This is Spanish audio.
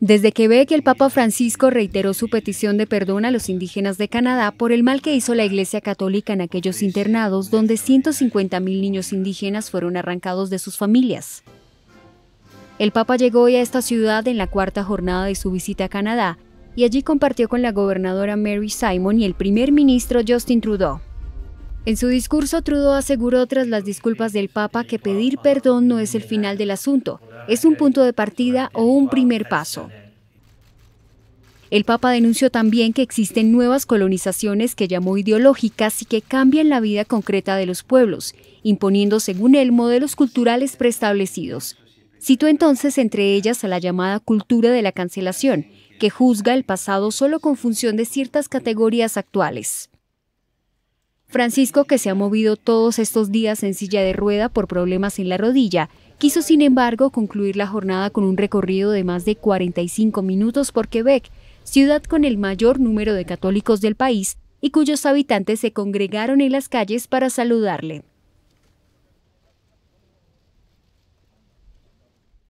Desde que ve que el Papa Francisco reiteró su petición de perdón a los indígenas de Canadá por el mal que hizo la Iglesia Católica en aquellos internados donde 150.000 niños indígenas fueron arrancados de sus familias. El Papa llegó hoy a esta ciudad en la cuarta jornada de su visita a Canadá y allí compartió con la gobernadora Mary Simon y el primer ministro Justin Trudeau. En su discurso, Trudeau aseguró tras las disculpas del Papa que pedir perdón no es el final del asunto, es un punto de partida o un primer paso. El Papa denunció también que existen nuevas colonizaciones que llamó ideológicas y que cambian la vida concreta de los pueblos, imponiendo según él modelos culturales preestablecidos. Citó entonces entre ellas a la llamada cultura de la cancelación, que juzga el pasado solo con función de ciertas categorías actuales. Francisco, que se ha movido todos estos días en silla de rueda por problemas en la rodilla, quiso sin embargo concluir la jornada con un recorrido de más de 45 minutos por Quebec, ciudad con el mayor número de católicos del país y cuyos habitantes se congregaron en las calles para saludarle.